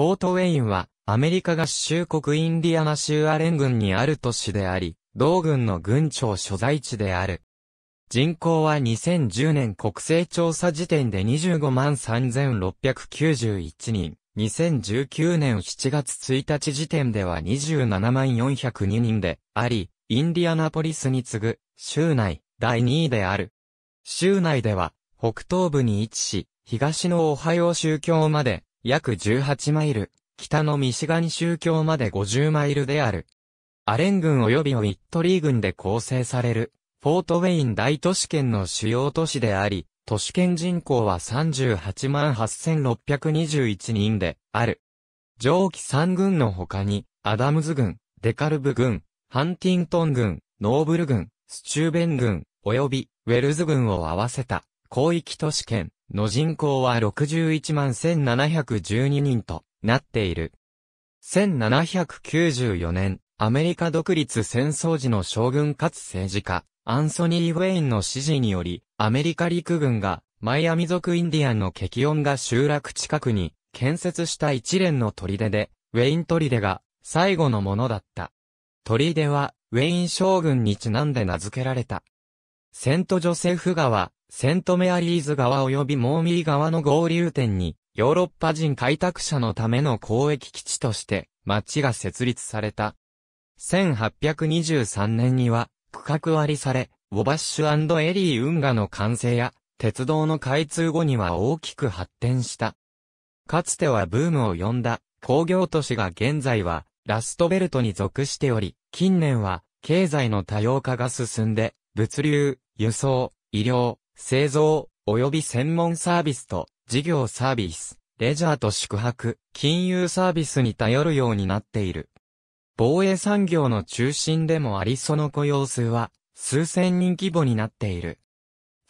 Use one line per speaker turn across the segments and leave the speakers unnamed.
フォートウェインは、アメリカ合衆国インディアナ州アレン郡にある都市であり、同郡の郡庁所在地である。人口は2010年国勢調査時点で25万3691人。2019年7月1日時点では27万402人であり、インディアナポリスに次ぐ、州内、第2位である。州内では、北東部に位置し、東のオハイオ州境まで、約18マイル、北のミシガン州境まで50マイルである。アレン郡及びウィットリー郡で構成される、フォートウェイン大都市圏の主要都市であり、都市圏人口は38万8621人である。上記3軍の他に、アダムズ軍、デカルブ軍、ハンティントン軍、ノーブル軍、スチューベン軍、及びウェルズ軍を合わせた、広域都市圏の人口は61万1712人となっている。1794年、アメリカ独立戦争時の将軍かつ政治家、アンソニー・ウェインの指示により、アメリカ陸軍が、マイアミ族インディアンの激音が集落近くに、建設した一連の砦で、ウェイン砦が、最後のものだった。砦は、ウェイン将軍にちなんで名付けられた。セントジョセフ川、セントメアリーズ川及びモーミー川の合流点に、ヨーロッパ人開拓者のための交易基地として、町が設立された。1823年には、区画割りされ、ウォバッシュエリー運河の完成や、鉄道の開通後には大きく発展した。かつてはブームを呼んだ工業都市が現在はラストベルトに属しており、近年は経済の多様化が進んで、物流、輸送、医療、製造、及び専門サービスと、事業サービス、レジャーと宿泊、金融サービスに頼るようになっている。防衛産業の中心でもありその雇用数は、数千人規模になっている。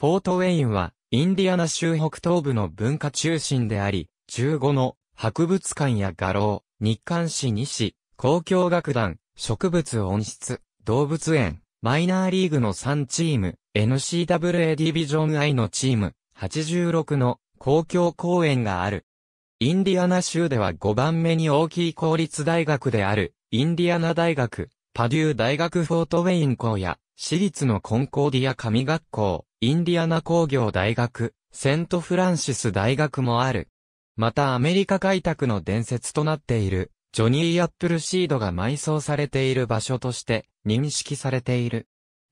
フォートウェインは、インディアナ州北東部の文化中心であり、15の博物館や画廊、日刊誌2市、交響楽団、植物温室、動物園、マイナーリーグの3チーム、n c w a ディビジョン I のチーム、86の公共公園がある。インディアナ州では5番目に大きい公立大学である、インディアナ大学、パデュー大学フォートウェイン校や、私立のコンコーディア神学校、インディアナ工業大学、セントフランシス大学もある。またアメリカ開拓の伝説となっている、ジョニー・アップルシードが埋葬されている場所として認識されている。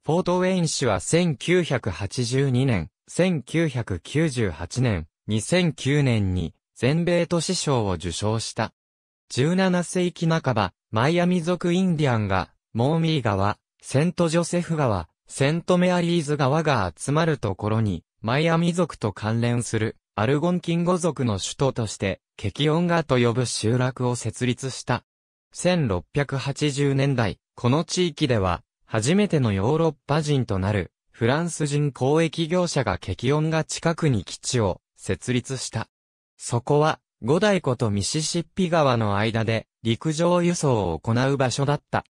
フォート・ウェイン氏は1982年、1998年、2009年に全米都市賞を受賞した。17世紀半ば、マイアミ族インディアンが、モーミー川、セント・ジョセフ川、セント・メアリーズ川が集まるところに、マイアミ族と関連するアルゴンキンゴ族の首都として、ケキオンガと呼ぶ集落を設立した。1680年代、この地域では、初めてのヨーロッパ人となる、フランス人交易業者がケキオンガ近くに基地を設立した。そこは、五大湖とミシシッピ川の間で陸上輸送を行う場所だった。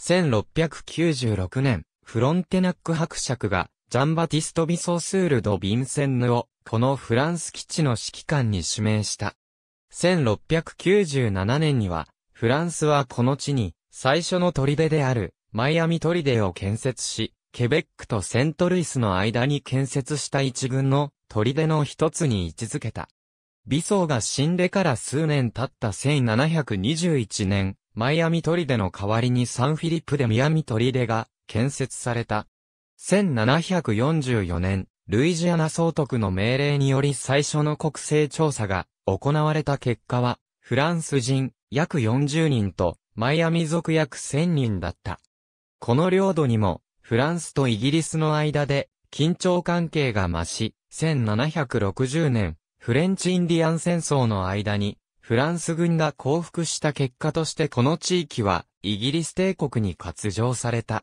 1696年、フロンテナック伯爵がジャンバティスト・ビソスール・ド・ヴィンセンヌを、このフランス基地の指揮官に指名した。1697年には、フランスはこの地に、最初の砦である、マイアミ砦を建設し、ケベックとセントルイスの間に建設した一軍の砦の一つに位置づけた。ビソーが死んでから数年経った1721年、マイアミ砦の代わりにサンフィリップでミアミ砦が建設された。1744年、ルイジアナ総督の命令により最初の国勢調査が行われた結果は、フランス人約40人とマイアミ族約1000人だった。この領土にも、フランスとイギリスの間で緊張関係が増し、1760年、フレンチインディアン戦争の間に、フランス軍が降伏した結果としてこの地域は、イギリス帝国に割譲された。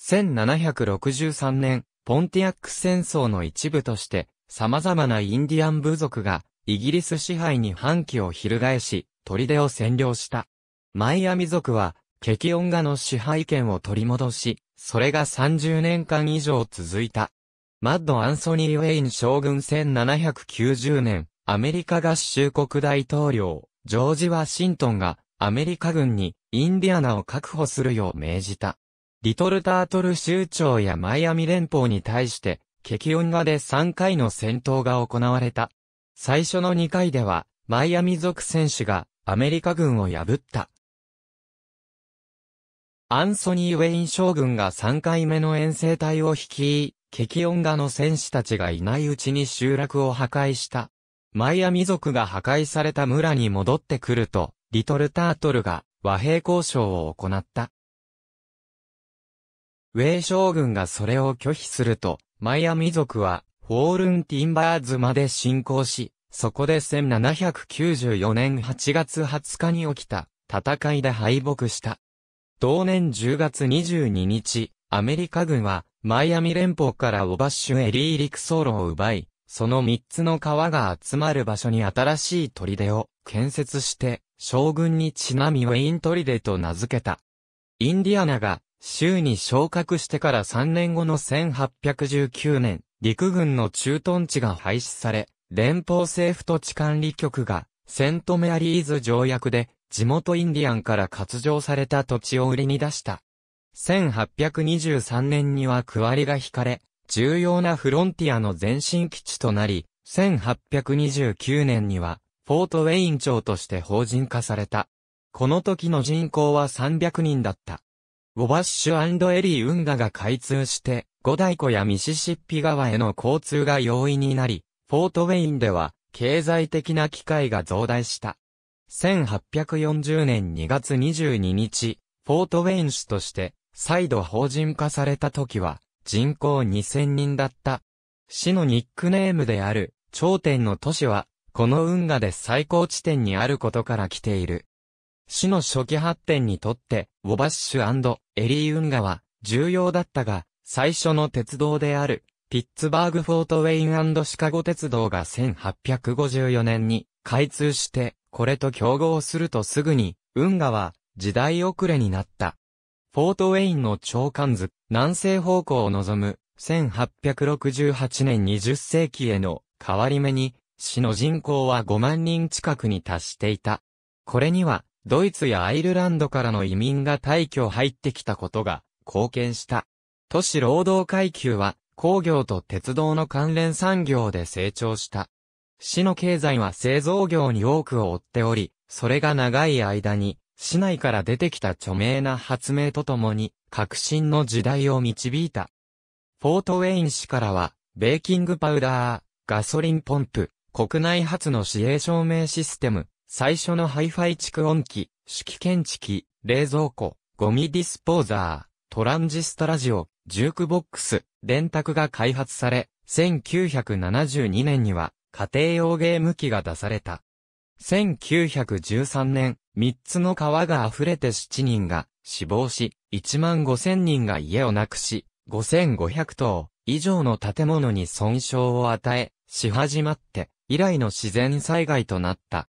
1763年、ポンティアック戦争の一部として、様々なインディアン部族が、イギリス支配に反旗を翻し、砦を占領した。マイアミ族は、ケキオンガの支配権を取り戻し、それが30年間以上続いた。マッド・アンソニー・ウェイン将軍1790年、アメリカ合衆国大統領、ジョージ・ワシントンが、アメリカ軍に、インディアナを確保するよう命じた。リトルタートル州長やマイアミ連邦に対して、激音画で3回の戦闘が行われた。最初の2回では、マイアミ族選手がアメリカ軍を破った。アンソニー・ウェイン将軍が3回目の遠征隊を率い、激音画の戦士たちがいないうちに集落を破壊した。マイアミ族が破壊された村に戻ってくると、リトルタートルが和平交渉を行った。ウェイ将軍がそれを拒否すると、マイアミ族は、フォールンティンバーズまで侵攻し、そこで1794年8月20日に起きた戦いで敗北した。同年10月22日、アメリカ軍はマイアミ連邦からオバッシュエリー陸走路を奪い、その3つの川が集まる場所に新しい砦を建設して、将軍にちなみウェイン砦と名付けた。インディアナが州に昇格してから3年後の1819年、陸軍の駐屯地が廃止され、連邦政府土地管理局が、セントメアリーズ条約で、地元インディアンから割譲された土地を売りに出した。1823年には区割りが引かれ、重要なフロンティアの前進基地となり、1829年には、フォートウェイン町として法人化された。この時の人口は300人だった。ウォバッシュエリー運河が開通して、五大湖やミシシッピ川への交通が容易になり、フォートウェインでは、経済的な機会が増大した。1840年2月22日、フォートウェイン市として、再度法人化された時は、人口2000人だった。市のニックネームである、頂点の都市は、この運河で最高地点にあることから来ている。市の初期発展にとって、ウォバッシュエリー運河は重要だったが、最初の鉄道である、ピッツバーグ・フォートウェインシカゴ鉄道が1854年に開通して、これと競合するとすぐに、運河は時代遅れになった。フォートウェインの長官図、南西方向を望む、1868年20世紀への変わり目に、市の人口は5万人近くに達していた。これには、ドイツやアイルランドからの移民が退去入ってきたことが貢献した。都市労働階級は工業と鉄道の関連産業で成長した。市の経済は製造業に多くを負っており、それが長い間に市内から出てきた著名な発明とともに革新の時代を導いた。フォートウェイン市からは、ベーキングパウダー、ガソリンポンプ、国内初の市営証明システム、最初のハイファイ蓄音機、式検知機、冷蔵庫、ゴミディスポーザー、トランジスタラジオ、ジュークボックス、電卓が開発され、1972年には家庭用ゲーム機が出された。1913年、3つの川が溢れて7人が死亡し、1万5000人が家をなくし、5500棟以上の建物に損傷を与え、し始まって以来の自然災害となった。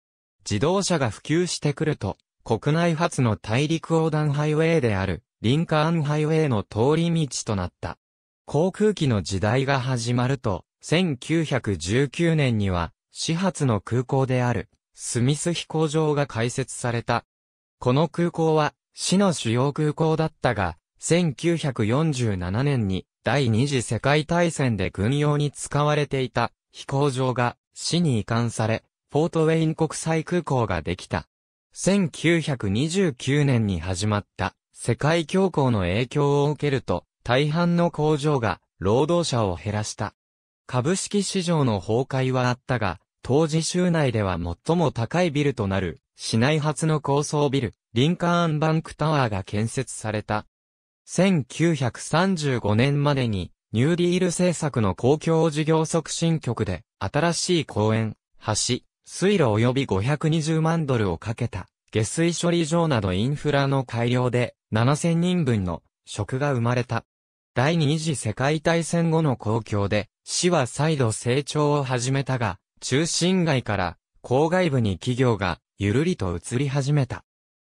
自動車が普及してくると、国内初の大陸横断ハイウェイである、リンカーンハイウェイの通り道となった。航空機の時代が始まると、1919年には、始発の空港である、スミス飛行場が開設された。この空港は、市の主要空港だったが、1947年に第二次世界大戦で軍用に使われていた飛行場が市に移管され、ポートウェイン国際空港ができた。1929年に始まった世界恐慌の影響を受けると、大半の工場が労働者を減らした。株式市場の崩壊はあったが、当時州内では最も高いビルとなる、市内初の高層ビル、リンカーンバンクタワーが建設された。1935年までに、ニューディール政策の公共事業促進局で、新しい公園、橋、水路及び520万ドルをかけた、下水処理場などインフラの改良で、7000人分の職が生まれた。第二次世界大戦後の公共で、市は再度成長を始めたが、中心街から郊外部に企業がゆるりと移り始めた。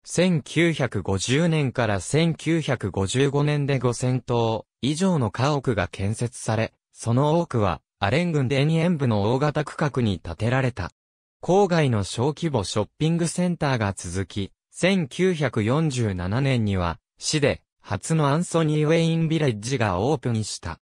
1950年から1955年で5000棟以上の家屋が建設され、その多くはアレン郡デニエン部の大型区画に建てられた。郊外の小規模ショッピングセンターが続き、1947年には、市で、初のアンソニー・ウェイン・ビレッジがオープンした。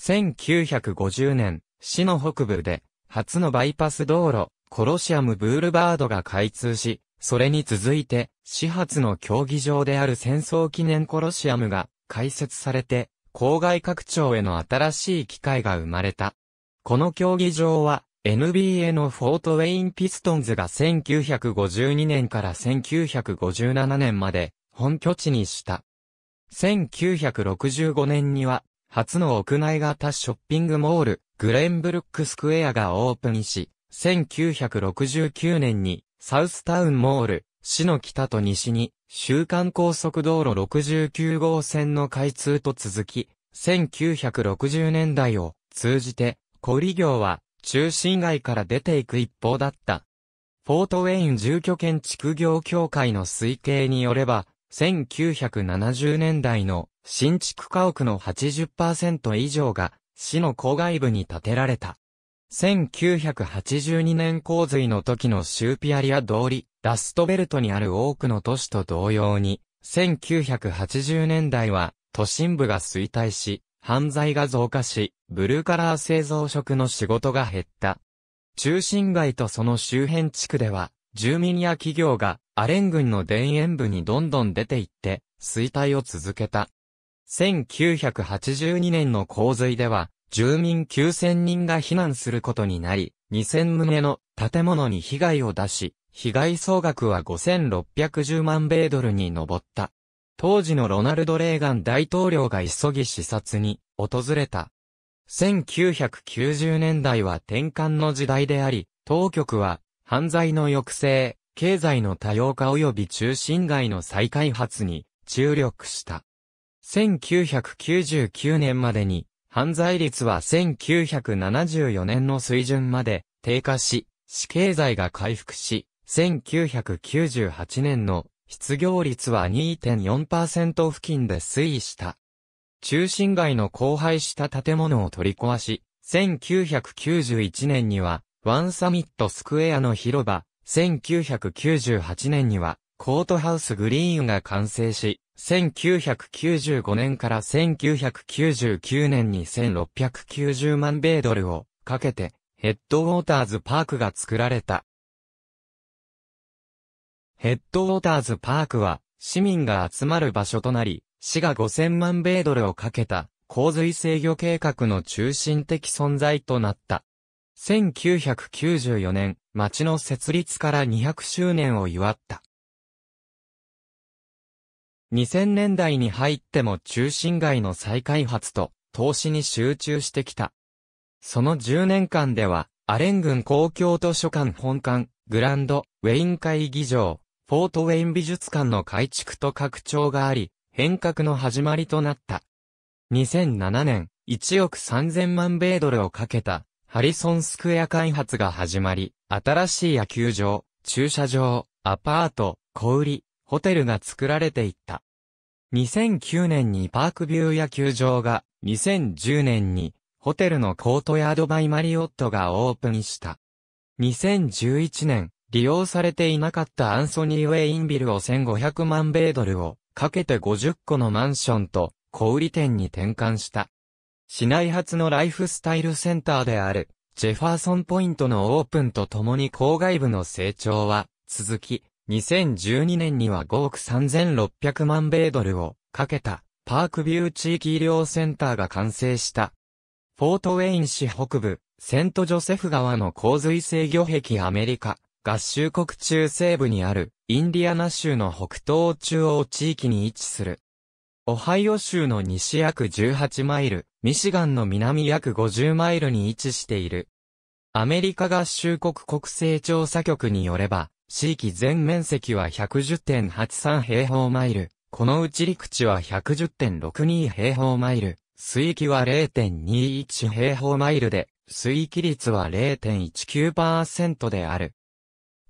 1950年、市の北部で、初のバイパス道路、コロシアム・ブールバードが開通し、それに続いて、始発の競技場である戦争記念コロシアムが開設されて、郊外拡張への新しい機会が生まれた。この競技場は、NBA のフォートウェインピストンズが1952年から1957年まで本拠地にした。1965年には初の屋内型ショッピングモール、グレンブルックスクエアがオープンし、1969年にサウスタウンモール、市の北と西に、週間高速道路69号線の開通と続き、1960年代を通じて、小売業は中心街から出ていく一方だった。フォートウェイン住居建築業協会の推計によれば、1970年代の新築家屋の80%以上が市の郊外部に建てられた。1982年洪水の時のシューピアリア通り、ラストベルトにある多くの都市と同様に、1980年代は都心部が衰退し、犯罪が増加し、ブルーカラー製造職の仕事が減った。中心街とその周辺地区では、住民や企業がアレン軍の田園部にどんどん出ていって、衰退を続けた。1982年の洪水では、住民9000人が避難することになり、2000棟の建物に被害を出し、被害総額は5610万米ドルに上った。当時のロナルド・レーガン大統領が急ぎ視察に訪れた。1990年代は転換の時代であり、当局は犯罪の抑制、経済の多様化及び中心街の再開発に注力した。1999年までに犯罪率は1974年の水準まで低下し、市経済が回復し、1998年の失業率は2.4%付近で推移した。中心街の荒廃した建物を取り壊し、1991年には、ワンサミットスクエアの広場、1998年には、コートハウスグリーンが完成し、1995年から1999年に1690万米ドルをかけて、ヘッドウォーターズパークが作られた。ヘッドウォーターズパークは、市民が集まる場所となり、市が5000万米ドルをかけた、洪水制御計画の中心的存在となった。1994年、町の設立から200周年を祝った。2000年代に入っても中心街の再開発と投資に集中してきた。その10年間では、アレン郡公共図書館本館、グランド、ウェイン会議場、フォートウェイン美術館の改築と拡張があり、変革の始まりとなった。2007年、1億3000万米ドルをかけた、ハリソンスクエア開発が始まり、新しい野球場、駐車場、アパート、小売、ホテルが作られていった。2009年にパークビュー野球場が、2010年に、ホテルのコートヤードバイマリオットがオープンした。2011年、利用されていなかったアンソニー・ウェインビルを1500万米ドルをかけて50個のマンションと小売店に転換した。市内初のライフスタイルセンターであるジェファーソンポイントのオープンとともに郊外部の成長は続き、2012年には5億3600万米ドルをかけたパークビュー地域医療センターが完成した。フォートウェイン市北部、セントジョセフ川の洪水制御壁アメリカ、合衆国中西部にある、インディアナ州の北東中央地域に位置する。オハイオ州の西約18マイル、ミシガンの南約50マイルに位置している。アメリカ合衆国国勢調査局によれば、地域全面積は110.83平方マイル、このうち陸地は110.62平方マイル、水域は0.21平方マイルで、水域率は0.19%である。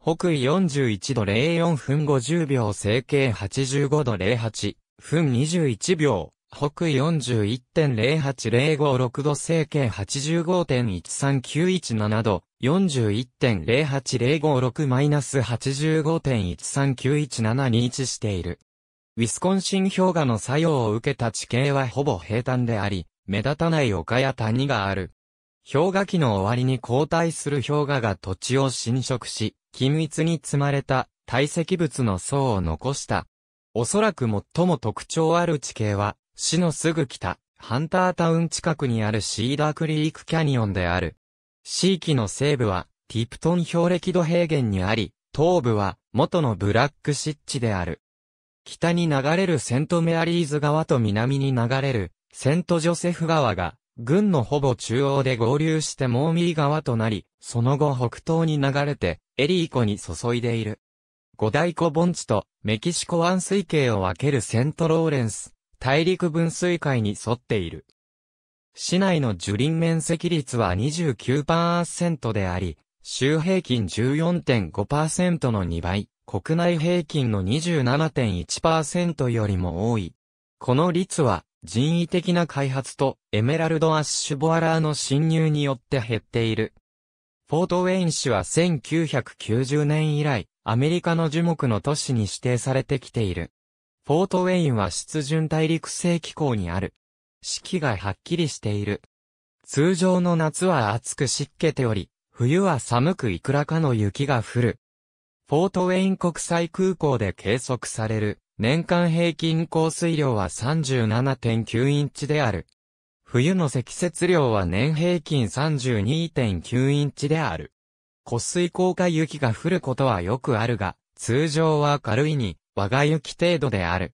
北緯41度04分50秒整形85度08分21秒、北緯41.08056度整形85.13917度、41.08056-85.13917に位置している。ウィスコンシン氷河の作用を受けた地形はほぼ平坦であり、目立たない丘や谷がある。氷河期の終わりに後退する氷河が土地を侵食し、緊密に積まれた堆積物の層を残した。おそらく最も特徴ある地形は、市のすぐ北、ハンタータウン近くにあるシーダークリークキャニオンである。地域の西部は、ティプトン氷歴土平原にあり、東部は、元のブラック湿地である。北に流れるセントメアリーズ川と南に流れる、セントジョセフ川が、軍のほぼ中央で合流してモーミー川となり、その後北東に流れて、エリー湖に注いでいる。五大湖盆地とメキシコ湾水系を分けるセントローレンス、大陸分水海に沿っている。市内の樹林面積率は29%であり、州平均14.5%の2倍、国内平均の27.1%よりも多い。この率は人為的な開発とエメラルド・アッシュボアラーの侵入によって減っている。フォートウェイン市は1990年以来、アメリカの樹木の都市に指定されてきている。フォートウェインは湿潤大陸性気候にある。四季がはっきりしている。通常の夏は暑く湿気ており、冬は寒くいくらかの雪が降る。フォートウェイン国際空港で計測される年間平均降水量は37.9インチである。冬の積雪量は年平均32.9インチである。湖水効果雪が降ることはよくあるが、通常は軽いに、我が雪程度である。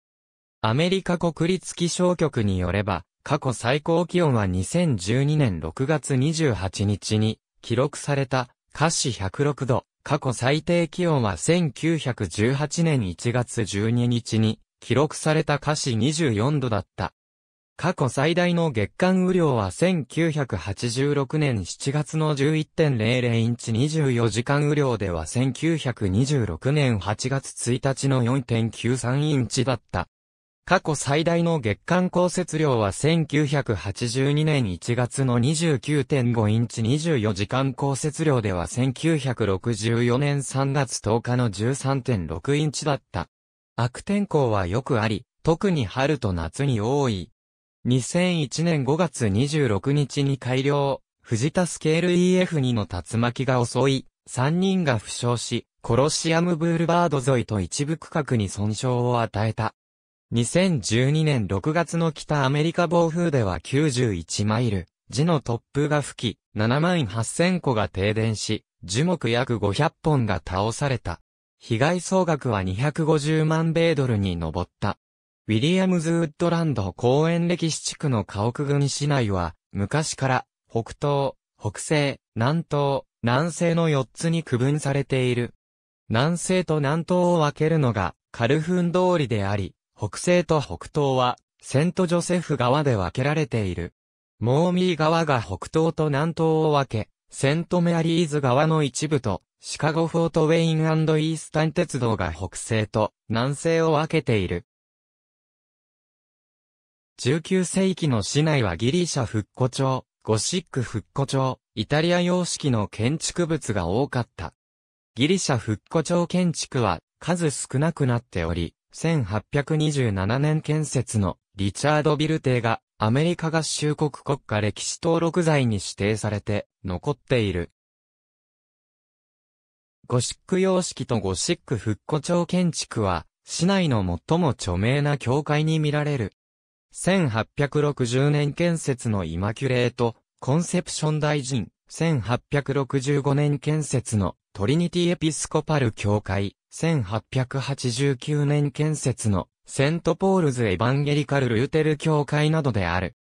アメリカ国立気象局によれば、過去最高気温は2012年6月28日に記録された、華氏106度、過去最低気温は1918年1月12日に記録された華氏24度だった。過去最大の月間雨量は1986年7月の11.00インチ24時間雨量では1926年8月1日の4.93インチだった。過去最大の月間降雪量は1982年1月の29.5インチ24時間降雪量では1964年3月10日の13.6インチだった。悪天候はよくあり、特に春と夏に多い。2001年5月26日に改良、藤田スケール EF2 の竜巻が襲い、3人が負傷し、コロシアムブールバード沿いと一部区画に損傷を与えた。2012年6月の北アメリカ暴風では91マイル、地の突風が吹き、7万8000個が停電し、樹木約500本が倒された。被害総額は250万米ドルに上った。ウィリアムズウッドランド公園歴史地区の家屋組。市内は、昔から、北東、北西、南東、南西の4つに区分されている。南西と南東を分けるのが、カルフン通りであり、北西と北東は、セントジョセフ川で分けられている。モーミー川が北東と南東を分け、セントメアリーズ川の一部と、シカゴフォートウェインイースタン鉄道が北西と南西を分けている。19世紀の市内はギリシャ復古町、ゴシック復古町、イタリア様式の建築物が多かった。ギリシャ復古町建築は数少なくなっており、1827年建設のリチャード・ビル邸がアメリカ合衆国国家歴史登録財に指定されて残っている。ゴシック様式とゴシック復古町建築は市内の最も著名な教会に見られる。1860年建設のイマキュレート、コンセプション大臣、1865年建設のトリニティエピスコパル教会、1889年建設のセントポールズ・エヴァンゲリカル・ルーテル教会などである。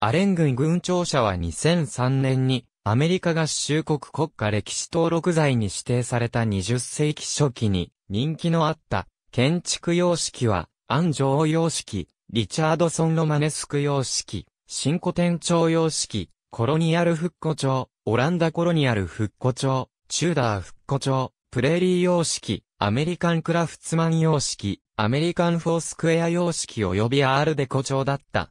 アレン軍軍庁舎は2003年にアメリカ合衆国国家歴史登録罪に指定された20世紀初期に人気のあった建築様式は安城様式、リチャードソン・ロマネスク様式、新古典庁様式、コロニアル復古庁、オランダコロニアル復古庁、チューダー復古庁、プレーリー様式、アメリカンクラフツマン様式、アメリカンフォースクエア様式及びアールデコ調だった。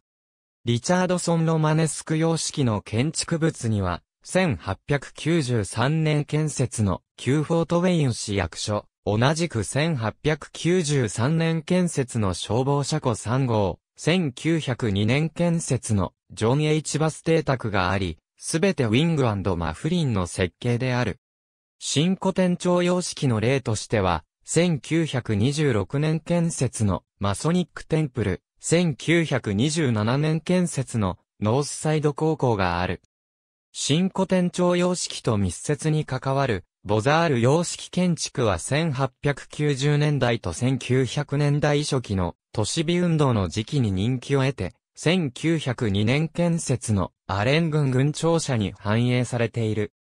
リチャードソン・ロマネスク様式の建築物には、1893年建設の旧フォートウェイン市役所、同じく1893年建設の消防車庫3号、1902年建設のジョン・ H バス邸宅があり、すべてウィングマフリンの設計である。新古典町様式の例としては、1926年建設のマソニックテンプル、1927年建設のノースサイド高校がある。新古典町様式と密接に関わる、ボザール様式建築は1890年代と1900年代初期の都市美運動の時期に人気を得て、1902年建設のアレン軍軍庁舎に反映されている。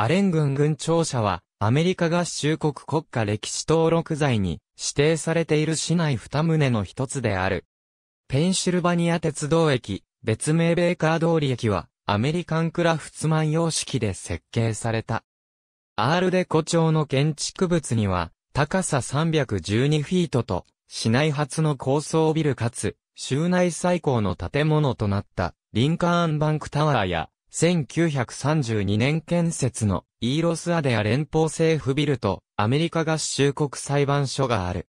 アレン軍軍庁舎は、アメリカ合衆国国家歴史登録財に指定されている市内二棟の一つである。ペンシルバニア鉄道駅、別名ベーカー通り駅は、アメリカンクラフツマン様式で設計された。アールデコ町の建築物には、高さ312フィートと、市内初の高層ビルかつ、州内最高の建物となった、リンカーンバンクタワーや、1932年建設のイーロスアデア連邦政府ビルとアメリカ合衆国裁判所がある。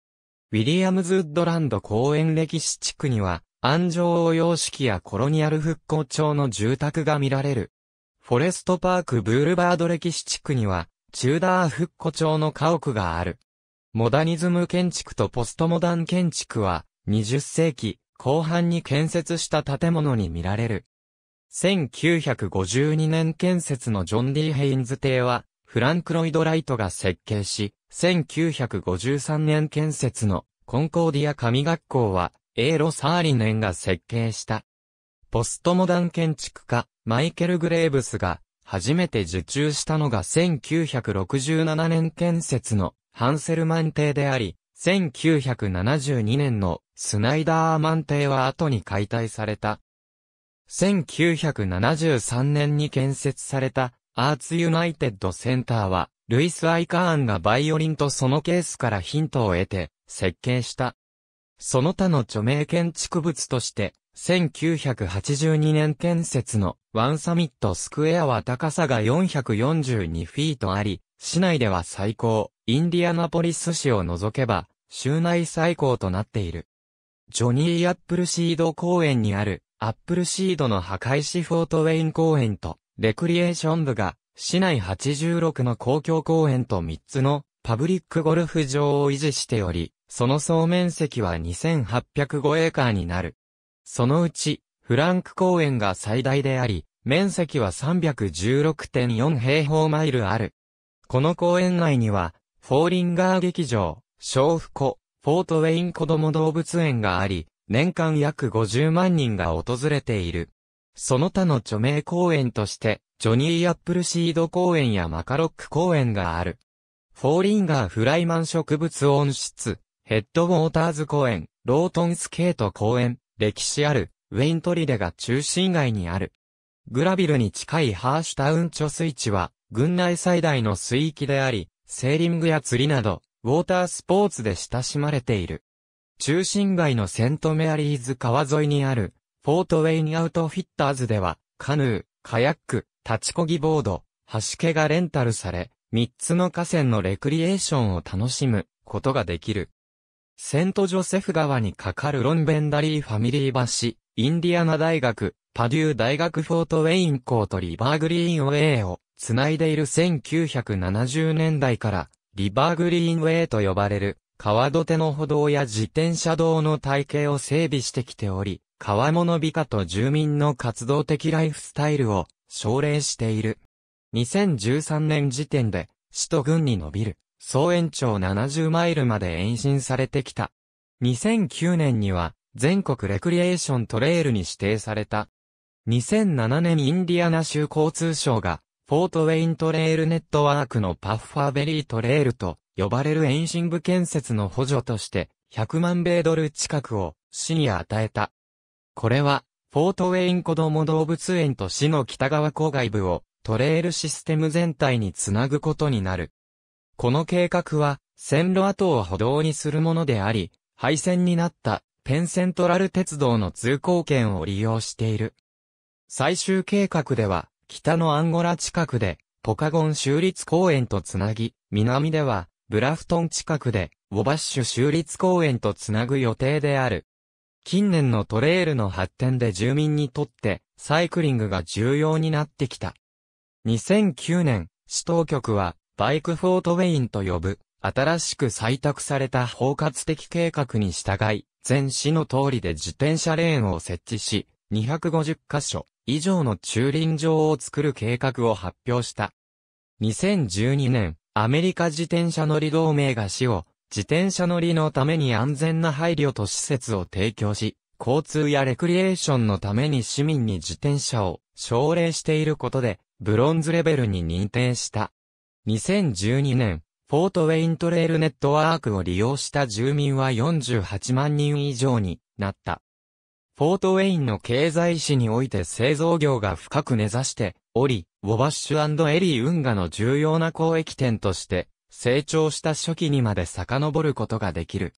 ウィリアムズウッドランド公園歴史地区には、安城応用式やコロニアル復興町の住宅が見られる。フォレストパークブールバード歴史地区には、チューダー復古町の家屋がある。モダニズム建築とポストモダン建築は、20世紀後半に建設した建物に見られる。1952年建設のジョン・ディ・ヘインズ邸は、フランク・ロイド・ライトが設計し、1953年建設のコンコーディア神学校は、エーロ・サーリネンが設計した。ポストモダン建築家、マイケル・グレーブスが、初めて受注したのが1967年建設のハンセルマン邸であり、1972年のスナイダーマン邸は後に解体された。1973年に建設されたアーツユナイテッドセンターは、ルイス・アイカーンがバイオリンとそのケースからヒントを得て設計した。その他の著名建築物として、1982年建設のワンサミットスクエアは高さが442フィートあり、市内では最高、インディアナポリス市を除けば、州内最高となっている。ジョニー・アップルシード公園にあるアップルシードの破壊しフォートウェイン公園と、レクリエーション部が、市内86の公共公園と3つのパブリックゴルフ場を維持しており、その総面積は2805エーカーになる。そのうち、フランク公園が最大であり、面積は316.4平方マイルある。この公園内には、フォーリンガー劇場、小府湖、フォートウェイン子供動物園があり、年間約50万人が訪れている。その他の著名公園として、ジョニー・アップルシード公園やマカロック公園がある。フォーリンガー・フライマン植物温室、ヘッドウォーターズ公園、ロートンスケート公園、歴史ある、ウェイントリデが中心街にある。グラビルに近いハーシュタウン貯水池は、郡内最大の水域であり、セーリングや釣りなど、ウォータースポーツで親しまれている。中心街のセントメアリーズ川沿いにある、フォートウェインアウトフィッターズでは、カヌー、カヤック、立ちこぎボード、橋毛がレンタルされ、3つの河川のレクリエーションを楽しむことができる。セントジョセフ川に架かるロンベンダリーファミリー橋、インディアナ大学、パデュー大学フォートウェイン校とリバーグリーンウェイをつないでいる1970年代からリバーグリーンウェイと呼ばれる川土手の歩道や自転車道の体系を整備してきており、川物美化と住民の活動的ライフスタイルを奨励している。2013年時点で、市と郡に伸びる、総延長70マイルまで延伸されてきた。2009年には、全国レクリエーショントレールに指定された。2007年インディアナ州交通省が、フォートウェイントレールネットワークのパッファーベリートレイルと呼ばれる遠心部建設の補助として、100万米ドル近くを市に与えた。これは、フォートウェイン子供動物園と市の北側郊外部をトレールシステム全体につなぐことになる。この計画は、線路跡を歩道にするものであり、廃線になったペンセントラル鉄道の通行券を利用している。最終計画では、北のアンゴラ近くで、ポカゴン州立公園とつなぎ、南では、ブラフトン近くで、ウォバッシュ州立公園とつなぐ予定である。近年のトレイルの発展で住民にとって、サイクリングが重要になってきた。2009年、市当局は、バイクフォートウェインと呼ぶ、新しく採択された包括的計画に従い、全市の通りで自転車レーンを設置し、250カ所以上の駐輪場を作る計画を発表した。2012年、アメリカ自転車乗り同盟が死を、自転車乗りのために安全な配慮と施設を提供し、交通やレクリエーションのために市民に自転車を奨励していることで、ブロンズレベルに認定した。2012年、フォートウェイントレールネットワークを利用した住民は48万人以上になった。フォートウェインの経済史において製造業が深く根ざしており、ウォバッシュエリー運河の重要な交易点として、成長した初期にまで遡ることができる。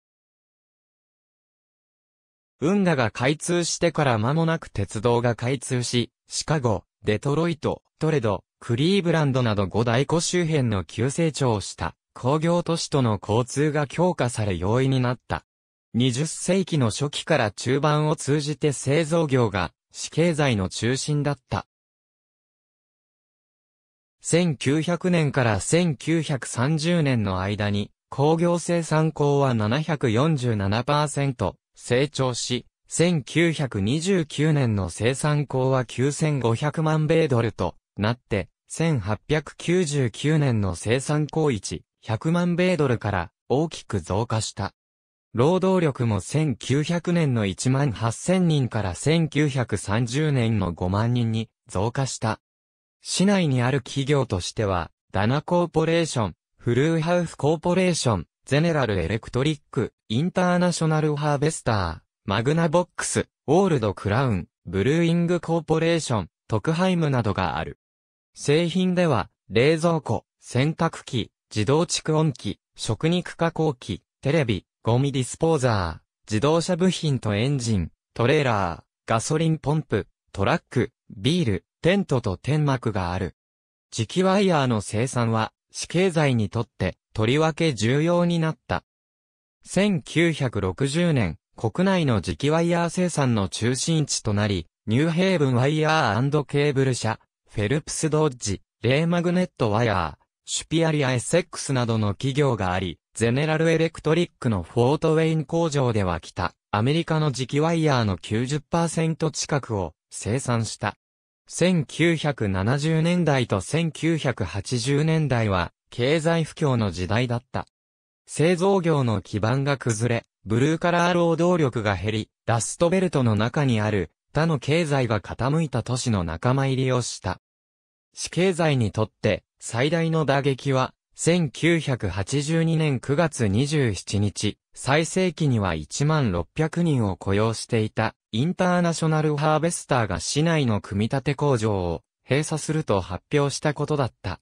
運河が開通してから間もなく鉄道が開通し、シカゴ、デトロイト、トレド、クリーブランドなど5大湖周辺の急成長をした工業都市との交通が強化され容易になった。20世紀の初期から中盤を通じて製造業が市経済の中心だった。1900年から1930年の間に工業生産高は747%成長し、1929年の生産高は9500万米ドルとなって、1899年の生産高1、100万米ドルから大きく増加した。労働力も1900年の1万8000人から1930年の5万人に増加した。市内にある企業としては、ダナコーポレーション、フルーハウフコーポレーション、ゼネラルエレクトリック、インターナショナルハーベスター、マグナボックス、オールドクラウン、ブルーイングコーポレーション、トクハイムなどがある。製品では、冷蔵庫、洗濯機、自動蓄音機、食肉加工機、テレビ、ゴミディスポーザー、自動車部品とエンジン、トレーラー、ガソリンポンプ、トラック、ビール、テントと天幕がある。磁気ワイヤーの生産は、市経済にとって、とりわけ重要になった。1960年、国内の磁気ワイヤー生産の中心地となり、ニューヘイブンワイヤーケーブル社、フェルプスドッジ、レーマグネットワイヤー、シュピアリア SX などの企業があり、ゼネラルエレクトリックのフォートウェイン工場では北、アメリカの磁気ワイヤーの90%近くを生産した。1970年代と1980年代は経済不況の時代だった。製造業の基盤が崩れ、ブルーカラー労働力が減り、ダストベルトの中にある他の経済が傾いた都市の仲間入りをした。市経済にとって最大の打撃は1982年9月27日、最盛期には1万600人を雇用していたインターナショナルハーベスターが市内の組み立て工場を閉鎖すると発表したことだった。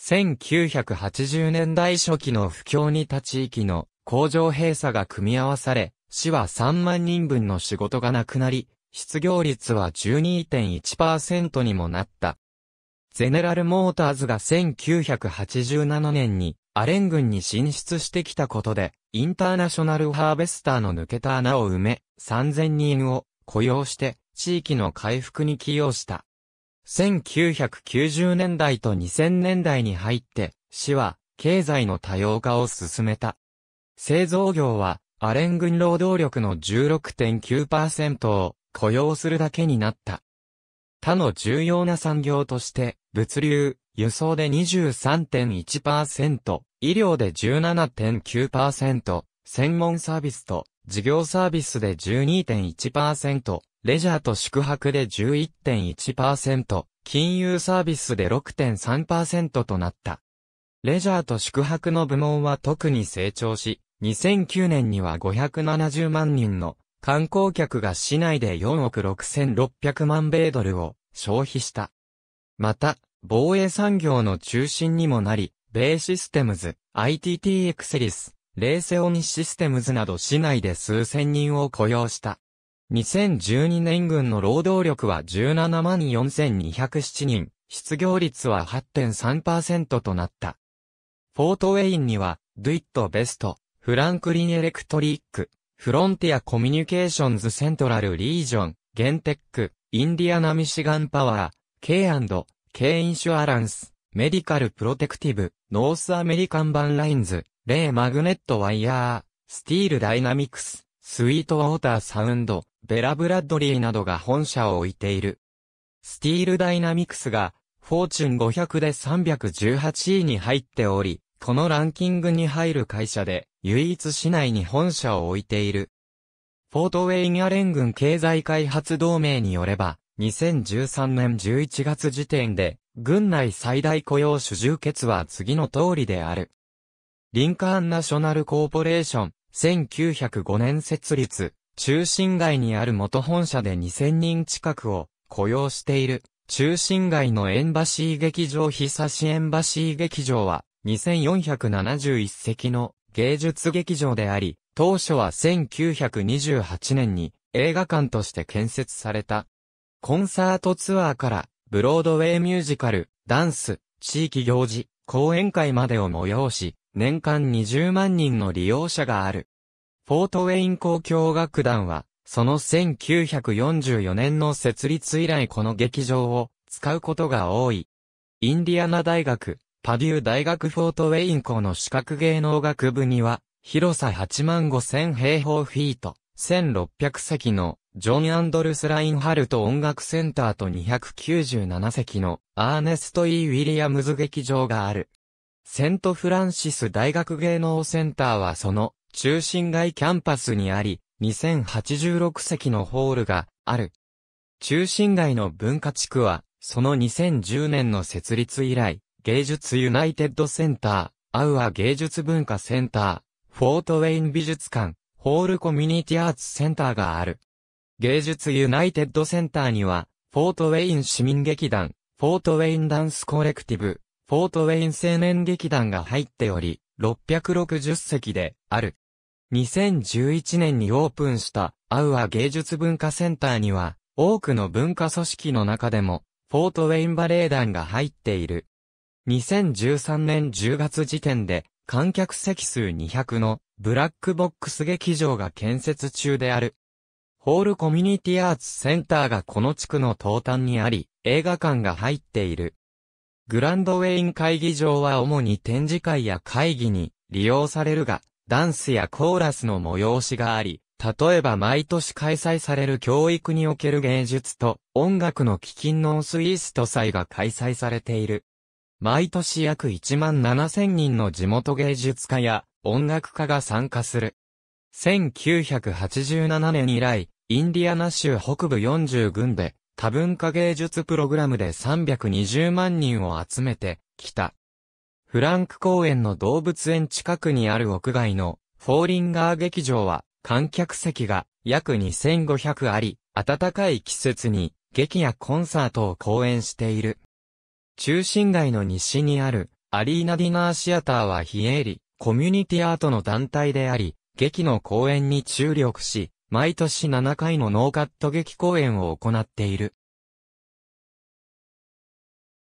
1980年代初期の不況に立ち域の工場閉鎖が組み合わされ、市は3万人分の仕事がなくなり、失業率は12.1%にもなった。ゼネラルモーターズが1987年にアレン軍に進出してきたことで、インターナショナルハーベスターの抜けた穴を埋め、3000人を雇用して地域の回復に寄与した。1990年代と2000年代に入って、市は経済の多様化を進めた。製造業はアレン軍労働力の16.9%を雇用するだけになった。他の重要な産業として、物流、輸送で23.1%、医療で17.9%、専門サービスと、事業サービスで12.1%、レジャーと宿泊で11.1%、金融サービスで6.3%となった。レジャーと宿泊の部門は特に成長し、2009年には570万人の観光客が市内で4億6600万米ドルを消費した。また、防衛産業の中心にもなり、米システムズ、ITT エクセリス、レーセオニシステムズなど市内で数千人を雇用した。2012年軍の労働力は17万4207人、失業率は8.3%となった。フォートウェインには、ドゥイット・ベスト、フランクリン・エレクトリック、フロンティアコミュニケーションズセントラルリージョン、ゲンテック、インディアナミシガンパワー、K&K インシュアランス、メディカルプロテクティブ、ノースアメリカンバンラインズ、レイマグネットワイヤー、スティールダイナミクス、スイートウォーターサウンド、ベラ・ブラッドリーなどが本社を置いている。スティールダイナミクスが、フォーチュン500で318位に入っており、このランキングに入る会社で、唯一市内に本社を置いている。フォートウェイニャレン軍経済開発同盟によれば、2013年11月時点で、軍内最大雇用主従結は次の通りである。リンカーンナショナルコーポレーション、1905年設立、中心街にある元本社で2000人近くを雇用している。中心街のエンバシー劇場差しエンバシー劇場は2471席の芸術劇場であり、当初は1928年に映画館として建設された。コンサートツアーから、ブロードウェイミュージカル、ダンス、地域行事、講演会までを催し、年間20万人の利用者がある。フォートウェイン交響楽団は、その1944年の設立以来この劇場を使うことが多い。インディアナ大学、パデュー大学フォートウェイン校の資格芸能学部には、広さ8万5千平方フィート、1600席の、ジョン・アンドルス・ラインハルト音楽センターと297席の、アーネスト・イー・ウィリアムズ劇場がある。セント・フランシス大学芸能センターはその、中心街キャンパスにあり、2086席のホールが、ある。中心街の文化地区は、その2010年の設立以来、芸術ユナイテッドセンター、アウア芸術文化センター、フォートウェイン美術館、ホールコミュニティアーツセンターがある。芸術ユナイテッドセンターには、フォートウェイン市民劇団、フォートウェインダンスコレクティブ、フォートウェイン青年劇団が入っており、660席である。2011年にオープンしたアウア芸術文化センターには、多くの文化組織の中でも、フォートウェインバレエ団が入っている。2013年10月時点で、観客席数200のブラックボックス劇場が建設中である。ホールコミュニティアーツセンターがこの地区の東端にあり、映画館が入っている。グランドウェイン会議場は主に展示会や会議に利用されるが、ダンスやコーラスの催しがあり、例えば毎年開催される教育における芸術と音楽の基金のスイースト祭が開催されている。毎年約1万7000人の地元芸術家や音楽家が参加する。1987年以来、インディアナ州北部40郡で多文化芸術プログラムで320万人を集めてきた。フランク公園の動物園近くにある屋外のフォーリンガー劇場は観客席が約2500あり、暖かい季節に劇やコンサートを公演している。中心街の西にある、アリーナディナーシアターは非営利、コミュニティアートの団体であり、劇の公演に注力し、毎年7回のノーカット劇公演を行っている。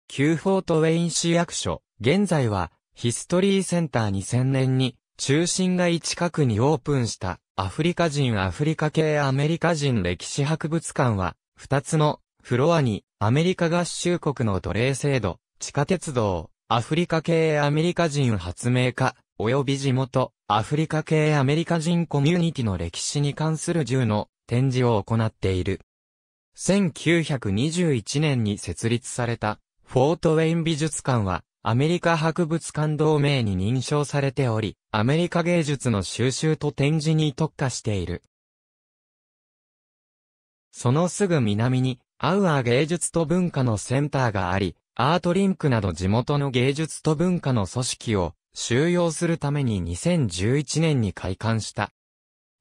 旧フォートウェイン市役所、現在は、ヒストリーセンター2000年に、中心街近くにオープンした、アフリカ人アフリカ系アメリカ人歴史博物館は、2つのフロアにアメリカ合衆国の奴隷制度、地下鉄道、アフリカ系アメリカ人発明家、及び地元、アフリカ系アメリカ人コミュニティの歴史に関する10の展示を行っている。1921年に設立された、フォートウェイン美術館は、アメリカ博物館同盟に認証されており、アメリカ芸術の収集と展示に特化している。そのすぐ南に、アウアー芸術と文化のセンターがあり、アートリンクなど地元の芸術と文化の組織を収容するために2011年に開館した。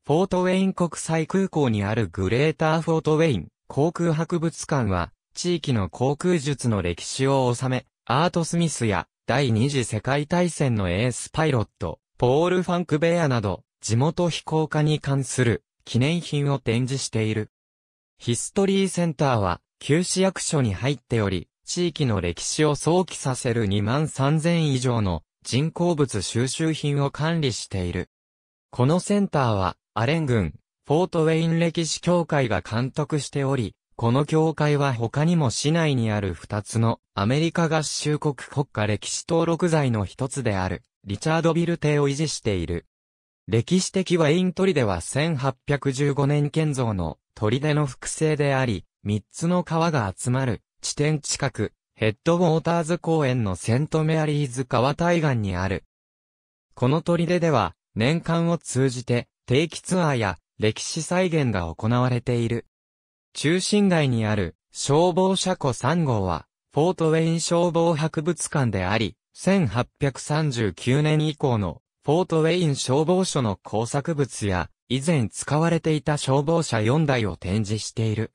フォートウェイン国際空港にあるグレーターフォートウェイン航空博物館は、地域の航空術の歴史を収め、アートスミスや第二次世界大戦のエースパイロット、ポール・ファンクベアなど、地元飛行家に関する記念品を展示している。ヒストリーセンターは、旧市役所に入っており、地域の歴史を想起させる2万3000以上の人工物収集品を管理している。このセンターは、アレン郡、フォートウェイン歴史協会が監督しており、この協会は他にも市内にある2つのアメリカ合衆国国家歴史登録財の一つであるリチャードビル邸を維持している。歴史的ワイン砦は1815年建造の砦の複製であり、3つの川が集まる地点近く、ヘッドウォーターズ公園のセントメアリーズ川対岸にある。この砦では、年間を通じて定期ツアーや歴史再現が行われている。中心街にある消防車庫3号は、フォートウェイン消防博物館であり、1839年以降のフォートウェイン消防署の工作物や、以前使われていた消防車4台を展示している。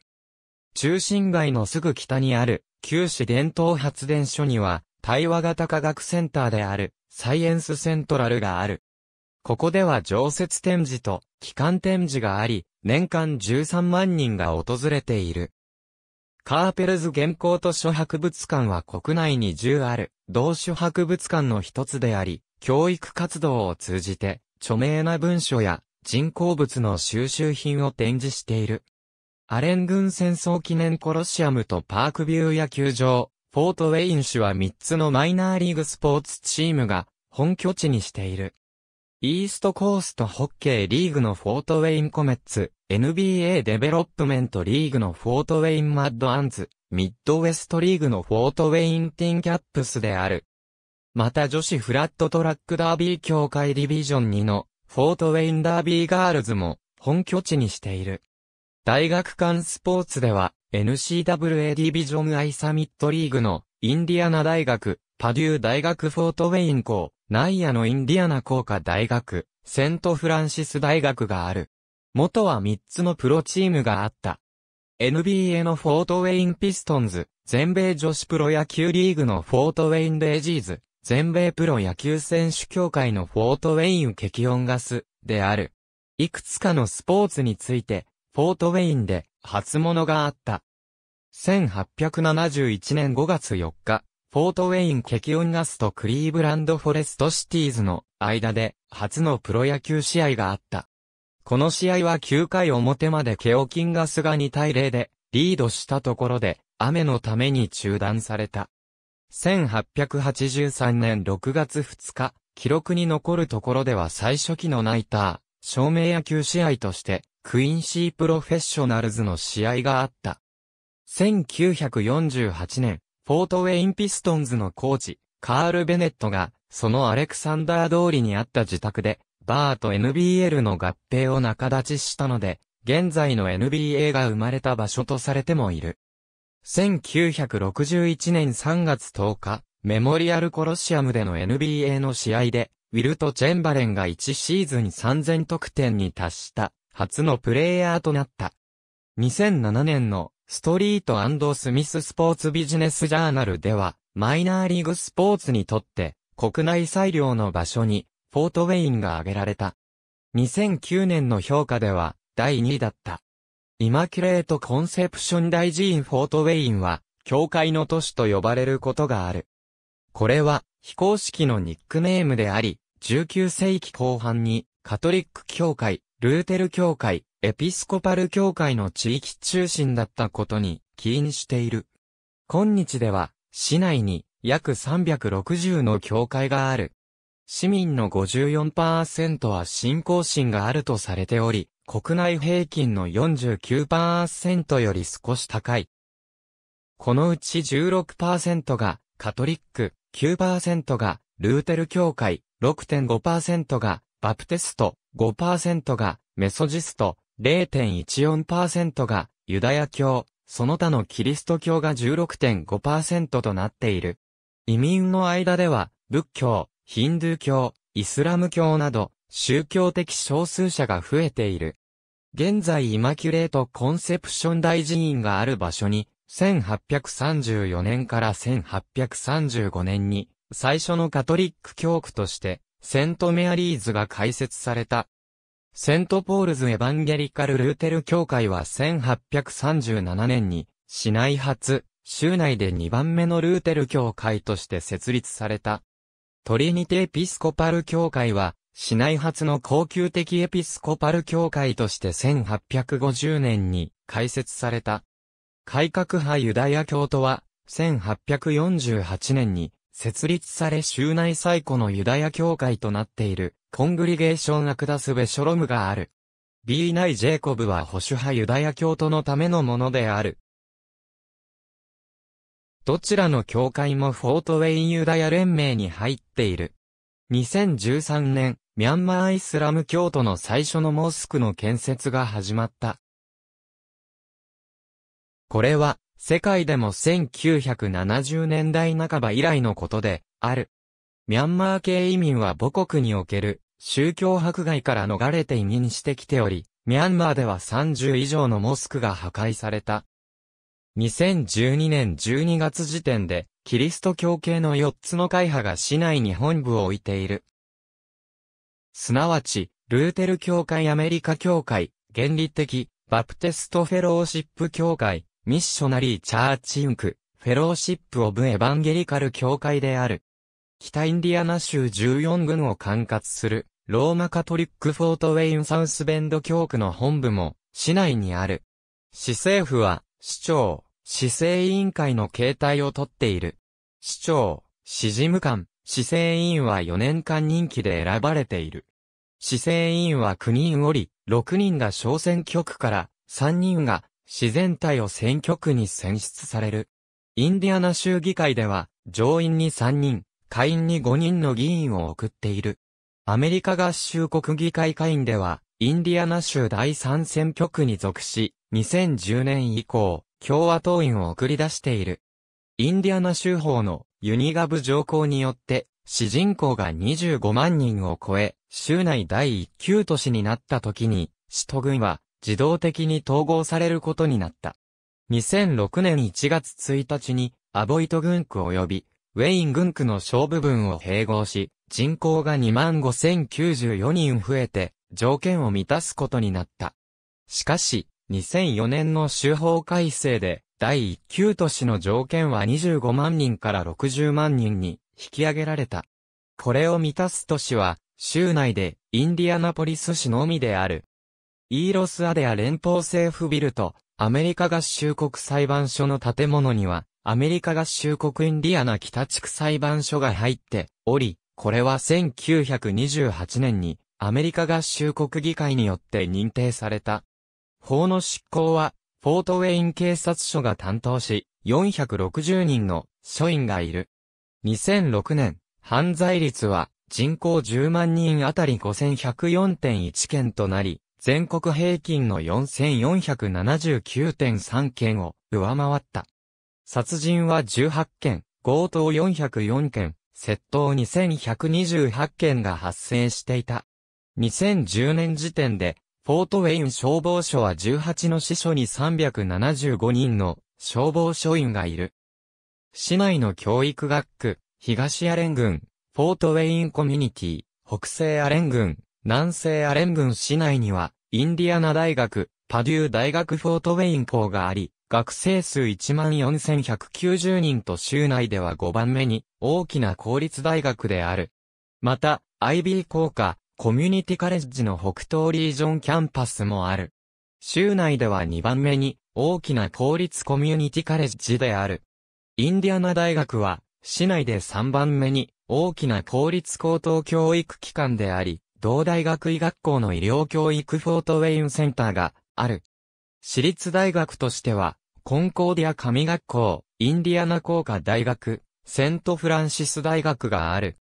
中心街のすぐ北にある、旧市伝統発電所には、対話型科学センターである、サイエンスセントラルがある。ここでは常設展示と、機関展示があり、年間13万人が訪れている。カーペルズ原稿図書博物館は国内に10ある、同種博物館の一つであり、教育活動を通じて、著名な文書や人工物の収集品を展示している。アレン軍戦争記念コロシアムとパークビュー野球場、フォートウェイン市は3つのマイナーリーグスポーツチームが本拠地にしている。イーストコーストホッケーリーグのフォートウェインコメッツ、NBA デベロップメントリーグのフォートウェインマッドアンズ、ミッドウェストリーグのフォートウェインティンキャップスである。また女子フラットトラックダービー協会ディビジョン2のフォートウェインダービーガールズも本拠地にしている。大学間スポーツでは n c w a ディビジョンアイサミットリーグのインディアナ大学、パデュー大学フォートウェイン校、ナイアのインディアナ工科大学、セントフランシス大学がある。元は3つのプロチームがあった。NBA のフォートウェインピストンズ、全米女子プロ野球リーグのフォートウェインレイジーズ、全米プロ野球選手協会のフォートウェイン激音ガスである。いくつかのスポーツについて、フォートウェインで初物があった。1871年5月4日、フォートウェイン激音ガスとクリーブランドフォレストシティーズの間で初のプロ野球試合があった。この試合は9回表までケオキンガスが2対0でリードしたところで雨のために中断された。1883年6月2日、記録に残るところでは最初期のナイター、照明野球試合として、クインシープロフェッショナルズの試合があった。1948年、フォートウェインピストンズのコーチ、カール・ベネットが、そのアレクサンダー通りにあった自宅で、バーと NBL の合併を仲立ちしたので、現在の NBA が生まれた場所とされてもいる。1961年3月10日、メモリアルコロシアムでの NBA の試合で、ウィルト・チェンバレンが1シーズン3000得点に達した、初のプレイヤーとなった。2007年のストリートスミススポーツビジネスジャーナルでは、マイナーリーグスポーツにとって、国内最良の場所に、フォートウェインが挙げられた。2009年の評価では、第2位だった。イマキュレート・コンセプション・大寺院フォートウェインは、教会の都市と呼ばれることがある。これは、非公式のニックネームであり、19世紀後半に、カトリック教会、ルーテル教会、エピスコパル教会の地域中心だったことに起因している。今日では、市内に約360の教会がある。市民の54%は信仰心があるとされており、国内平均の49%より少し高い。このうち16%がカトリック、9%がルーテル教会、6.5%がバプテスト、5%がメソジスト、0.14%がユダヤ教、その他のキリスト教が16.5%となっている。移民の間では、仏教、ヒンドゥー教、イスラム教など、宗教的少数者が増えている。現在イマキュレート・コンセプション大寺院がある場所に、1834年から1835年に、最初のカトリック教区として、セントメアリーズが開設された。セントポールズ・エヴァンゲリカル・ルーテル教会は1837年に、市内初、州内で2番目のルーテル教会として設立された。トリニテ・エピスコパル教会は、市内初の高級的エピスコパル教会として1850年に開設された。改革派ユダヤ教徒は、1848年に設立され州内最古のユダヤ教会となっている、コングリゲーション・アクダス・ベショロムがある。ビーナイ・ジェイコブは保守派ユダヤ教徒のためのものである。どちらの教会もフォートウェインユダヤ連盟に入っている。2013年、ミャンマーイスラム教徒の最初のモスクの建設が始まった。これは、世界でも1970年代半ば以来のことで、ある。ミャンマー系移民は母国における宗教迫害から逃れて移民してきており、ミャンマーでは30以上のモスクが破壊された。2012年12月時点で、キリスト教系の4つの会派が市内に本部を置いている。すなわち、ルーテル教会アメリカ教会、原理的、バプテストフェローシップ教会、ミッショナリーチャーチンク、フェローシップオブエヴァンゲリカル教会である。北インディアナ州14郡を管轄する、ローマカトリックフォートウェインサウスベンド教区の本部も、市内にある。市政府は、市長、市政委員会の形態をとっている。市長、市事務官、市政委員は4年間任期で選ばれている。市政委員は9人おり、6人が小選挙区から3人が自然体を選挙区に選出される。インディアナ州議会では上院に3人、下院に5人の議員を送っている。アメリカ合衆国議会下院ではインディアナ州第3選挙区に属し、2010年以降、共和党員を送り出している。インディアナ州法のユニガブ条項によって、市人口が25万人を超え、州内第一級都市になった時に、市都軍は自動的に統合されることになった。2006年1月1日に、アボイト軍区及び、ウェイン軍区の小部分を併合し、人口が25,094人増えて、条件を満たすことになった。しかし、2004年の州法改正で、第9都市の条件は25万人から60万人に引き上げられた。これを満たす都市は、州内でインディアナポリス市のみである。イーロスアデア連邦政府ビルとアメリカ合衆国裁判所の建物にはアメリカ合衆国インディアナ北地区裁判所が入っており、これは1928年にアメリカ合衆国議会によって認定された。法の執行はポートウェイン警察署が担当し、460人の署員がいる。2006年、犯罪率は人口10万人あたり5104.1件となり、全国平均の4479.3件を上回った。殺人は18件、強盗404件、窃盗2128件が発生していた。2010年時点でフォートウェイン消防署は18の支所に375人の消防署員がいる。市内の教育学区、東アレン郡、フォートウェインコミュニティ、北西アレン郡、南西アレン郡市内には、インディアナ大学、パデュー大学フォートウェイン校があり、学生数14,190人と州内では5番目に大きな公立大学である。また、IB 校か、コミュニティカレッジの北東リージョンキャンパスもある。州内では2番目に大きな公立コミュニティカレッジである。インディアナ大学は市内で3番目に大きな公立高等教育機関であり、同大学医学校の医療教育フォートウェインセンターがある。私立大学としては、コンコーディア神学校、インディアナ工科大学、セントフランシス大学がある。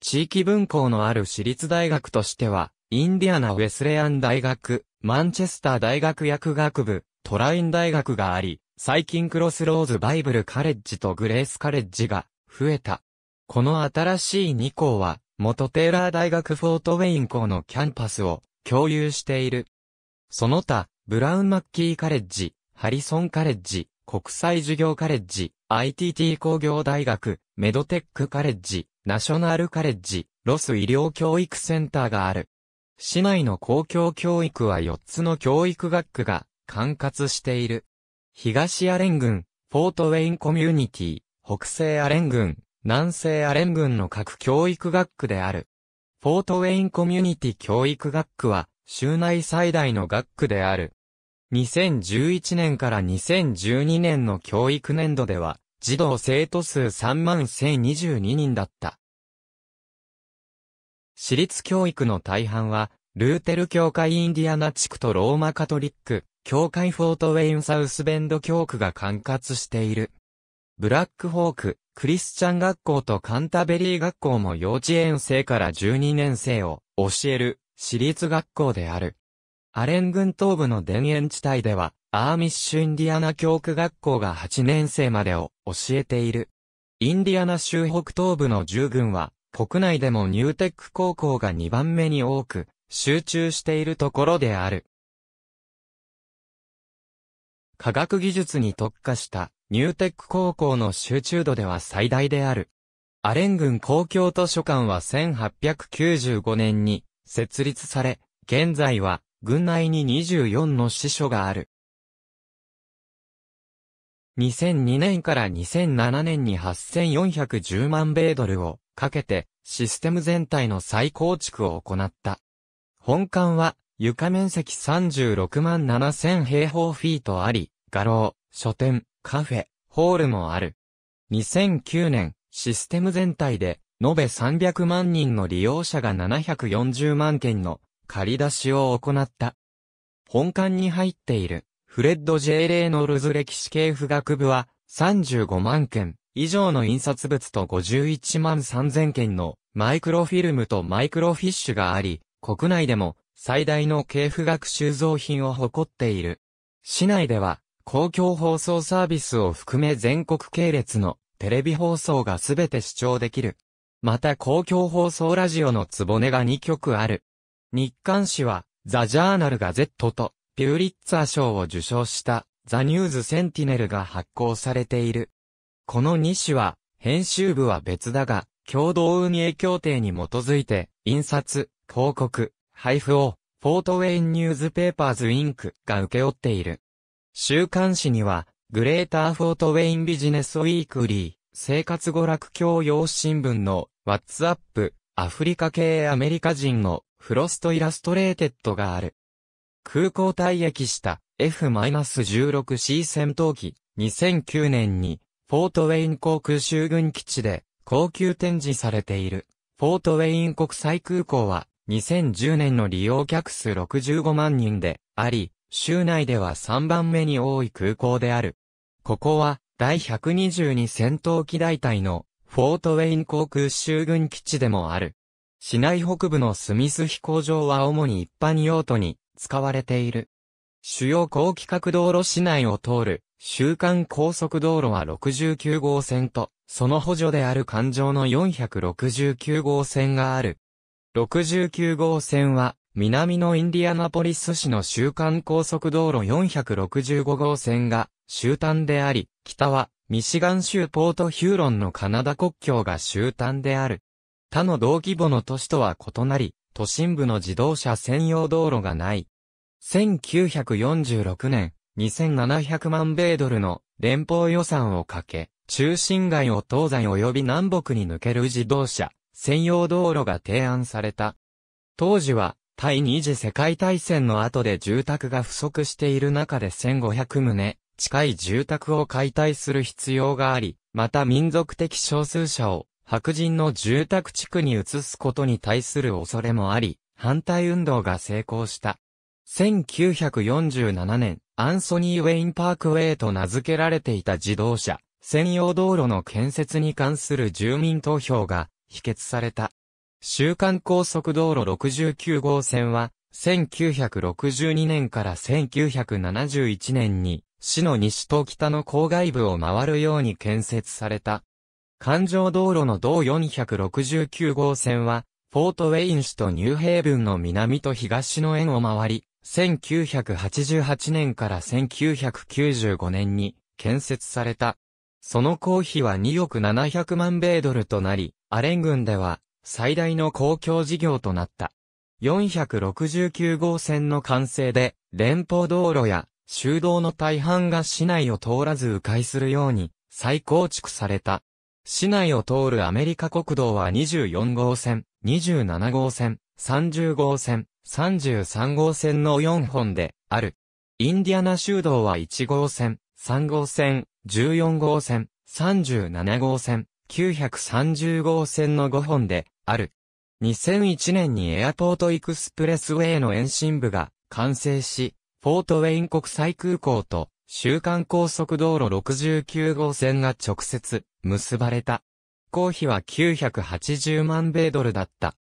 地域分校のある私立大学としては、インディアナ・ウェスレアン大学、マンチェスター大学薬学部、トライン大学があり、最近クロスローズ・バイブル・カレッジとグレース・カレッジが増えた。この新しい2校は、元テーラー大学フォートウェイン校のキャンパスを共有している。その他、ブラウン・マッキー・カレッジ、ハリソン・カレッジ、国際授業カレッジ、ITT 工業大学、メドテックカレッジ、ナショナルカレッジ、ロス医療教育センターがある。市内の公共教育は4つの教育学区が管轄している。東アレン郡、フォートウェインコミュニティ、北西アレン郡、南西アレン郡の各教育学区である。フォートウェインコミュニティ教育学区は、州内最大の学区である。2011年から2012年の教育年度では、児童生徒数3 1022人だった。私立教育の大半は、ルーテル教会インディアナ地区とローマカトリック、教会フォートウェインサウスベンド教区が管轄している。ブラックホーク、クリスチャン学校とカンタベリー学校も幼稚園生から12年生を教える私立学校である。アレン群東部の田園地帯では、アーミッシュインディアナ教区学校が8年生までを教えている。インディアナ州北東部の10は、国内でもニューテック高校が2番目に多く、集中しているところである。科学技術に特化したニューテック高校の集中度では最大である。アレン郡公共図書館は1895年に設立され、現在は郡内に24の支所がある。2002年から2007年に8410万米ドルをかけてシステム全体の再構築を行った。本館は床面積36万7000平方フィートあり、画廊、書店、カフェ、ホールもある。2009年、システム全体で、延べ300万人の利用者が740万件の借り出しを行った。本館に入っている、フレッド・ J・ レーノルズ歴史系譜学部は35万件、以上の印刷物と51万3000件のマイクロフィルムとマイクロフィッシュがあり、国内でも最大の経譜学収蔵品を誇っている。市内では公共放送サービスを含め全国系列のテレビ放送がすべて視聴できる。また公共放送ラジオのつぼねが2曲ある。日刊誌はザ・ジャーナルが Z とピューリッツァー賞を受賞したザ・ニューズ・センティネルが発行されている。この2種は、編集部は別だが、共同運営協定に基づいて、印刷、広告、配布を、フォートウェインニュースペーパーズインクが受け負っている。週刊誌には、グレーターフォートウェインビジネスウィークリー、生活娯楽教養新聞の、ワッツアップ、アフリカ系アメリカ人の、フロストイラストレーテッドがある。空港退役した F-16C 戦闘機、2009年にフォートウェイン航空州軍基地で、高級展示されている。フォートウェイン国際空港は、2010年の利用客数65万人であり、州内では3番目に多い空港である。ここは、第122戦闘機大隊の、フォートウェイン航空州軍基地でもある。市内北部のスミス飛行場は主に一般用途に使われている。主要高規格道路市内を通る週間高速道路は69号線と、その補助である環状の469号線がある。69号線は、南のインディアナポリス市の週間高速道路465号線が終端であり、北はミシガン州ポートヒューロンのカナダ国境が終端である。他の同規模の都市とは異なり、都心部の自動車専用道路がない。1946年、2700万米ドルの連邦予算をかけ、中心街を東西及び南北に抜ける自動車、専用道路が提案された。当時は、第二次世界大戦の後で住宅が不足している中で1500棟、近い住宅を解体する必要があり、また民族的少数者を白人の住宅地区に移すことに対する恐れもあり、反対運動が成功した。1947年、アンソニー・ウェイン・パークウェイと名付けられていた自動車、専用道路の建設に関する住民投票が否決された。週刊高速道路69号線は、1962年から1971年に、市の西と北の郊外部を回るように建設された。環状道路の道469号線は、フォートウェイン市とニューヘイブンの南と東の円を回り、1988年から1995年に建設された。その公費は2億700万米ドルとなり、アレン郡では最大の公共事業となった。469号線の完成で、連邦道路や修道の大半が市内を通らず迂回するように再構築された。市内を通るアメリカ国道は24号線、27号線、30号線、33号線の4本である。インディアナ州道は1号線、3号線、14号線、37号線、930号線の5本である。2001年にエアポートエクスプレスウェイの延伸部が完成し、フォートウェイン国際空港と週間高速道路69号線が直接結ばれた。公費は980万米ドルだった。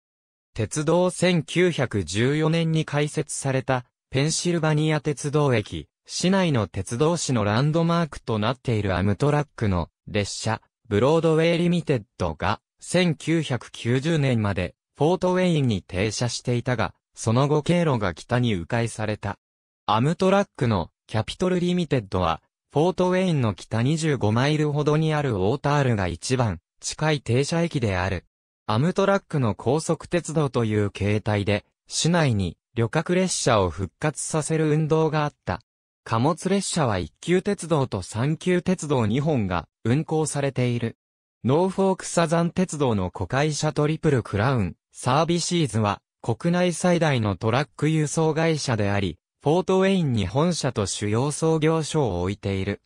鉄道1914年に開設された、ペンシルバニア鉄道駅、市内の鉄道市のランドマークとなっているアムトラックの列車、ブロードウェイリミテッドが、1990年まで、フォートウェインに停車していたが、その後経路が北に迂回された。アムトラックのキャピトルリミテッドは、フォートウェインの北25マイルほどにあるオータールが一番近い停車駅である。アムトラックの高速鉄道という形態で、市内に旅客列車を復活させる運動があった。貨物列車は一級鉄道と三級鉄道2本が運行されている。ノーフォークサザン鉄道の古会社トリプルクラウン、サービシーズは国内最大のトラック輸送会社であり、フォートウェインに本社と主要創業所を置いている。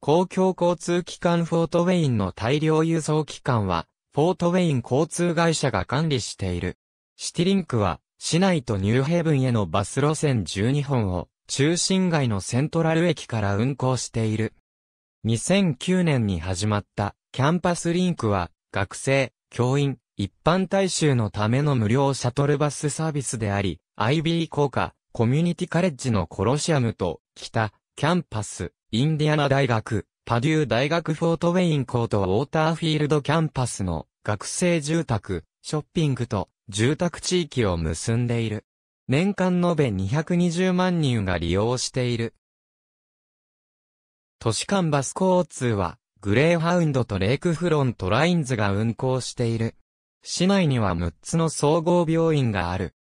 公共交通機関フォートウェインの大量輸送機関はフォートウェイン交通会社が管理している。シティリンクは、市内とニューヘイブンへのバス路線12本を、中心街のセントラル駅から運行している。2009年に始まったキャンパスリンクは、学生、教員、一般大衆のための無料シャトルバスサービスであり、IB 効果、コミュニティカレッジのコロシアムと、北、キャンパス、インディアナ大学、パデュー大学フォートウェイン校とウォーターフィールドキャンパスの学生住宅、ショッピングと住宅地域を結んでいる。年間延べ220万人が利用している。都市間バス交通は、グレーハウンドとレイクフロントラインズが運行している。市内には6つの総合病院がある。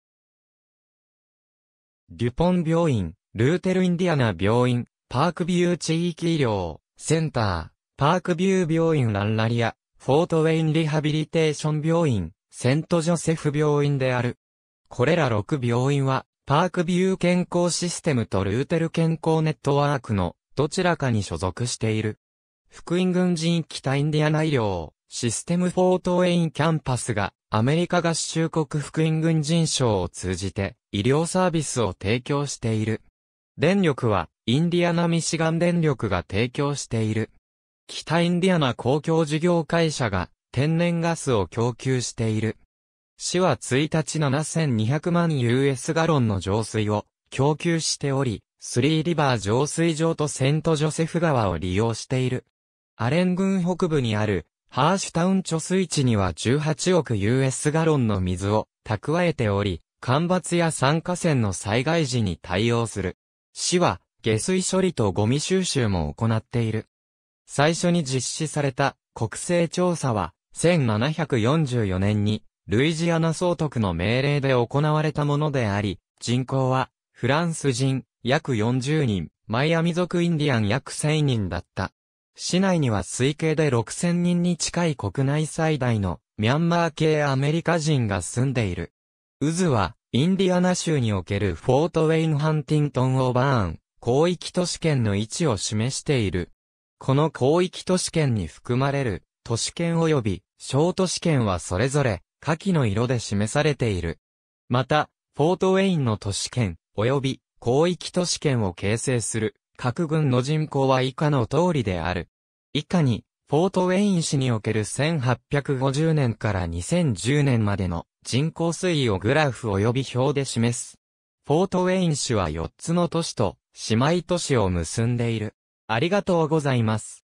デュポン病院、ルーテルインディアナ病院、パークビュー地域医療。センター、パークビュー病院ランラリア、フォートウェインリハビリテーション病院、セントジョセフ病院である。これら6病院は、パークビュー健康システムとルーテル健康ネットワークのどちらかに所属している。福音軍人北インディアナ医療システムフォートウェインキャンパスがアメリカ合衆国福音軍人賞を通じて医療サービスを提供している。電力はインディアナ・ミシガン電力が提供している。北インディアナ公共事業会社が天然ガスを供給している。市は1日7200万 US ガロンの浄水を供給しており、スリーリバー浄水場とセントジョセフ川を利用している。アレン郡北部にあるハーシュタウン貯水池には18億 US ガロンの水を蓄えており、干ばつや酸化泉の災害時に対応する。市は下水処理とゴミ収集も行っている。最初に実施された国勢調査は、1744年に、ルイジアナ総督の命令で行われたものであり、人口は、フランス人、約40人、マイアミ族インディアン約1000人だった。市内には推計で6000人に近い国内最大のミャンマー系アメリカ人が住んでいる。渦は、インディアナ州におけるフォートウェイン・ハンティントン・オーバーン、広域都市圏の位置を示している。この広域都市圏に含まれる都市圏及び小都市圏はそれぞれ下記の色で示されている。また、フォートウェインの都市圏及び広域都市圏を形成する各軍の人口は以下の通りである。以下に、フォートウェイン市における1850年から2010年までの人口推移をグラフ及び表で示す。フォートウェイン市は4つの都市と姉妹都市を結んでいる。ありがとうございます。